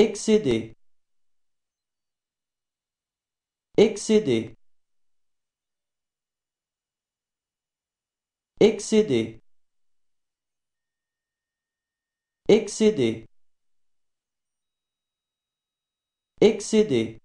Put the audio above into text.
excéder excéder excéder excéder excéder